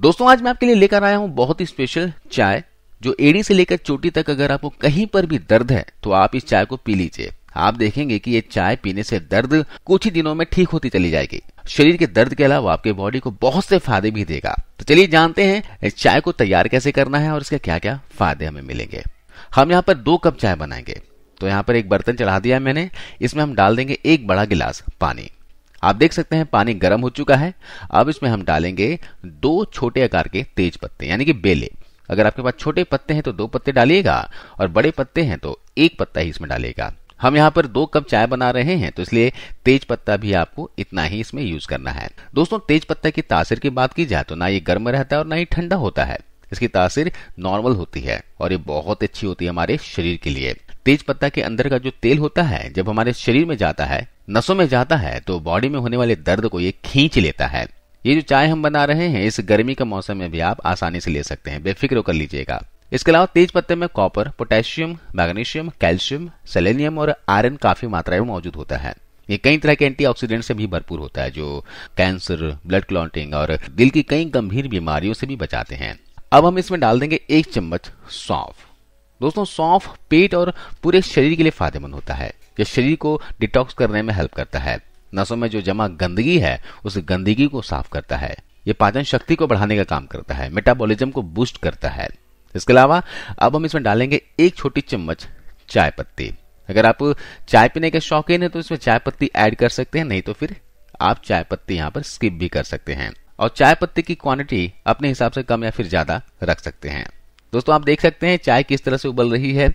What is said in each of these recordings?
दोस्तों आज मैं आपके लिए लेकर आया हूं बहुत ही स्पेशल चाय जो एड़ी से लेकर चोटी तक अगर आपको कहीं पर भी दर्द है तो आप इस चाय को पी लीजिए आप देखेंगे कि ये चाय पीने से दर्द कुछ ही दिनों में ठीक होती चली जाएगी शरीर के दर्द के अलावा आपके बॉडी को बहुत से फायदे भी देगा तो चलिए जानते हैं इस चाय को तैयार कैसे करना है और इसके क्या क्या फायदे हमें मिलेंगे हम यहाँ पर दो कप चाय बनाएंगे तो यहाँ पर एक बर्तन चढ़ा दिया मैंने इसमें हम डाल देंगे एक बड़ा गिलास पानी आप देख सकते हैं पानी गर्म हो चुका है अब इसमें हम डालेंगे दो छोटे आकार के तेज पत्ते यानी कि बेले अगर आपके पास छोटे पत्ते हैं तो दो पत्ते डालिएगा और बड़े पत्ते हैं तो एक पत्ता ही इसमें डालेगा हम यहाँ पर दो कप चाय बना रहे हैं तो इसलिए तेज पत्ता भी आपको इतना ही इसमें यूज करना है दोस्तों तेज पत्ता की तासीर की बात की जाए तो ना ये गर्म रहता है और ना ही ठंडा होता है इसकी तासीर नॉर्मल होती है और ये बहुत अच्छी होती है हमारे शरीर के लिए तेज पत्ता के अंदर का जो तेल होता है जब हमारे शरीर में जाता है नसों में जाता है तो बॉडी में होने वाले दर्द को ये खींच लेता है ये जो चाय हम बना रहे हैं इस गर्मी के मौसम में भी आप आसानी से ले सकते हैं बेफिक्र कर लीजिएगा इसके अलावा तेज पत्ते में copper potassium magnesium calcium selenium और आयरन काफी मात्रा में मौजूद होता है ये कई तरह के एंटीऑक्सीडेंट से भी भरपूर होता है जो कैंसर ब्लड क्लॉटिंग और दिल की कई गंभीर बीमारियों से भी बचाते हैं अब हम इसमें डाल देंगे एक चम्मच सौंफ दोस्तों सौंफ पेट और पूरे शरीर के लिए फायदेमंद होता है यह शरीर को डिटॉक्स करने में हेल्प करता है नसों में जो जमा गंदगी है उस गंदगी को साफ करता है ये पाचन शक्ति को बढ़ाने का काम करता है मेटाबॉलिज्म को बूस्ट करता है इसके अलावा अब हम इसमें डालेंगे एक छोटी चम्मच चाय पत्ती अगर आप चाय पीने के शौकीन है तो इसमें चाय पत्ती ऐड कर सकते हैं नहीं तो फिर आप चाय पत्ती यहाँ पर स्किप भी कर सकते हैं और चाय पत्ती की क्वांटिटी अपने हिसाब से कम या फिर ज्यादा रख सकते हैं दोस्तों आप देख सकते हैं चाय किस तरह से उबल रही है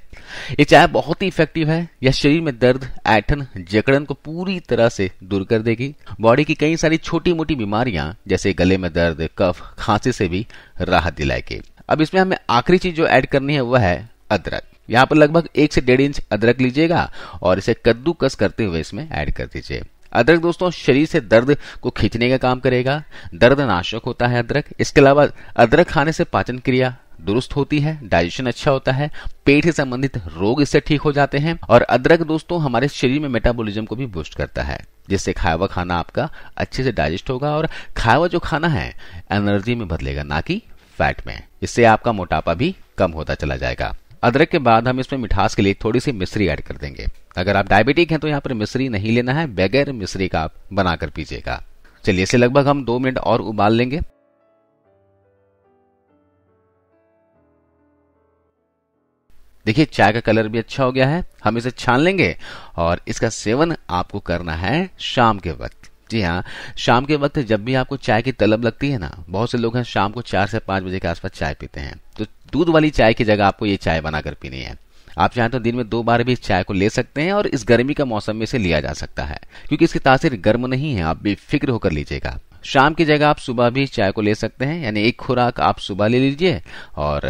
ये चाय बहुत ही इफेक्टिव है यह शरीर में दर्द ऐठन जकड़न को पूरी तरह से दूर कर देगी बॉडी की कई सारी छोटी मोटी बीमारियां जैसे गले में दर्द कफ खांसी से भी राहत दिलाएगी अब इसमें हमें आखिरी चीज जो ऐड करनी है वह है अदरक यहाँ पर लगभग एक से डेढ़ इंच अदरक लीजिएगा और इसे कद्दूकस करते हुए इसमें ऐड कर दीजिए अदरक दोस्तों शरीर से दर्द को खींचने का काम करेगा दर्द नाशक होता है अदरक इसके अलावा अदरक खाने से पाचन क्रिया दुरुस्त होती है डाइजेशन अच्छा होता है पेट से संबंधित रोग इससे ठीक हो जाते हैं और अदरक दोस्तों हमारे शरीर में मेटाबॉलिज्म को भी बूस्ट करता है जिससे खाया हुआ खाना आपका अच्छे से डाइजेस्ट होगा और खाया हुआ जो खाना है एनर्जी में बदलेगा ना कि फैट में इससे आपका मोटापा भी कम होता चला जाएगा अदरक के बाद हम इसमें मिठास के लिए थोड़ी सी मिश्री ऐड कर देंगे अगर आप डायबिटिक हैं तो यहाँ पर मिश्री नहीं लेना है बगैर मिश्री का आप बनाकर पीजिएगा चलिए इसे लगभग हम दो मिनट और उबाल लेंगे देखिए चाय का कलर भी अच्छा हो गया है हम इसे छान लेंगे और इसका सेवन आपको करना है शाम के वक्त जी हाँ शाम के वक्त जब भी आपको चाय की तलब लगती है ना बहुत से लोग हैं शाम को चार से पांच बजे के आसपास चाय पीते हैं तो दूध वाली चाय की जगह आपको ये चाय बनाकर पीनी है आप चाहें तो दिन में दो बार भी इस चाय को ले सकते हैं और इस गर्मी का मौसम में इसे लिया जा सकता है क्योंकि इसकी तासीर गर्म नहीं है आप बेफिक्र होकर लीजिएगा शाम की जगह आप सुबह भी चाय को ले सकते हैं यानी एक खुराक आप सुबह ले लीजिए और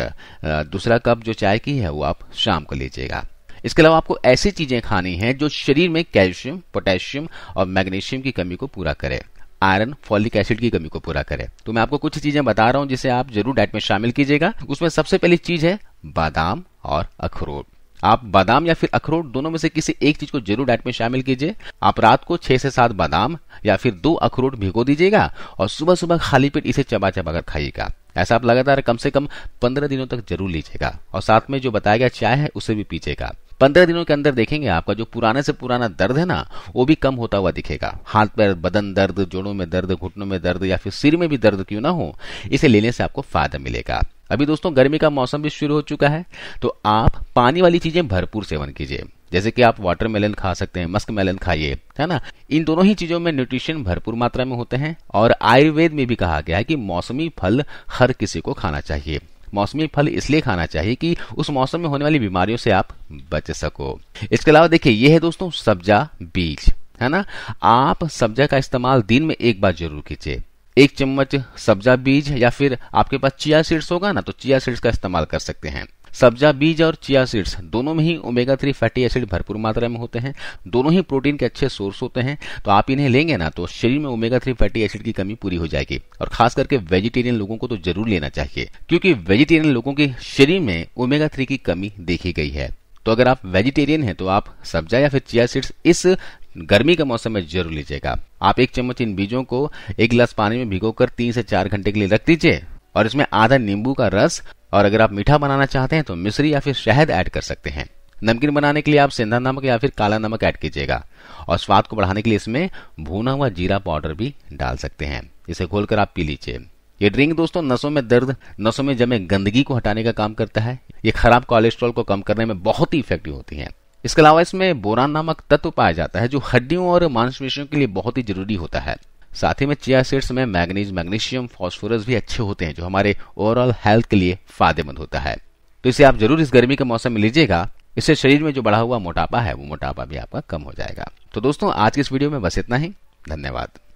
दूसरा कप जो चाय की है वो आप शाम को लीजिएगा इसके अलावा आपको ऐसी चीजें खानी हैं जो शरीर में कैल्शियम पोटेशियम और मैग्नीशियम की कमी को पूरा करे आयरन फॉलिक एसिड की कमी को पूरा करे तो मैं आपको कुछ चीजें बता रहा हूं जिसे आप जरूर डाइट में शामिल कीजिएगा उसमें सबसे पहली चीज है बादाम और अखरोट आप बादाम या फिर अखरोट दोनों में से किसी एक चीज को जरूर डाइट में शामिल कीजिए आप रात को छह से सात बादाम या फिर दो अखरोट भिगो दीजिएगा और सुबह सुबह खाली पेट इसे चबा चबा कर खाइएगा ऐसा आप लगातार कम से कम पंद्रह दिनों तक जरूर लीजिएगा और साथ में जो बताया गया चाय है उसे भी पीजिएगा पंद्रह दिनों के अंदर देखेंगे आपका जो पुराने से पुराना दर्द है ना वो भी कम होता हुआ दिखेगा हाथ पैर बदन दर्द जोड़ों में दर्द घुटनों में दर्द या फिर सिर में भी दर्द क्यों ना हो इसे लेने से आपको फायदा मिलेगा अभी दोस्तों गर्मी का मौसम भी शुरू हो चुका है तो आप पानी वाली चीजें भरपूर सेवन कीजिए जैसे कि आप वाटरमेलन खा सकते हैं मस्क मेलन खाइए है ना इन दोनों ही चीजों में न्यूट्रिशन भरपूर मात्रा में होते हैं और आयुर्वेद में भी कहा गया है कि मौसमी फल हर किसी को खाना चाहिए मौसमी फल इसलिए खाना चाहिए कि उस मौसम में होने वाली बीमारियों से आप बच सको इसके अलावा देखिए ये है दोस्तों सब्जा बीज है ना आप सब्जा का इस्तेमाल दिन में एक बार जरूर कीजिए एक चम्मच सब्जा बीज या फिर आपके पास चिया सीड्स होगा ना तो चिया सीड्स का इस्तेमाल कर सकते हैं सब्जा बीज और चिया सीड्स दोनों में ही ओमेगा थ्री फैटी एसिड भरपूर मात्रा में होते हैं दोनों ही प्रोटीन के अच्छे सोर्स होते हैं तो आप इन्हें लेंगे ना तो शरीर में ओमेगा थ्री फैटी एसिड की कमी पूरी हो जाएगी और खास करके वेजिटेरियन लोगों को तो जरूर लेना चाहिए क्योंकि वेजिटेरियन लोगों के शरीर में ओमेगा थ्री की कमी देखी गई है तो अगर आप वेजिटेरियन हैं तो आप सब्जा या फिर चिया सीड्स इस गर्मी के मौसम में जरूर लीजिएगा आप एक चम्मच इन बीजों को एक गिलास पानी में भिगोकर तीन से चार घंटे के लिए रख दीजिए और इसमें आधा नींबू का रस और अगर आप मीठा बनाना चाहते हैं तो मिश्री या फिर शहद ऐड कर सकते हैं नमकीन बनाने के लिए आप सेंधा नमक या फिर काला नमक ऐड कीजिएगा और स्वाद को बढ़ाने के लिए इसमें भुना हुआ जीरा पाउडर भी डाल सकते हैं इसे घोलकर आप पी लीजिए ये ड्रिंक दोस्तों नसों में दर्द नसों में जमे गंदगी को हटाने का काम करता है ये खराब कोलेस्ट्रॉल को कम करने में बहुत ही इफेक्टिव होती है इसके अलावा इसमें बोरान नामक तत्व पाया जाता है जो हड्डियों और मांसपेशियों के लिए बहुत ही जरूरी होता है साथ ही में चिया सीड्स में मैग्नीज मैग्नीशियम फॉस्फोरस भी अच्छे होते हैं जो हमारे ओवरऑल हेल्थ के लिए फायदेमंद होता है तो इसे आप जरूर इस गर्मी के मौसम में लीजिएगा इससे शरीर में जो बढ़ा हुआ मोटापा है वो मोटापा भी आपका कम हो जाएगा तो दोस्तों आज की इस वीडियो में बस इतना ही धन्यवाद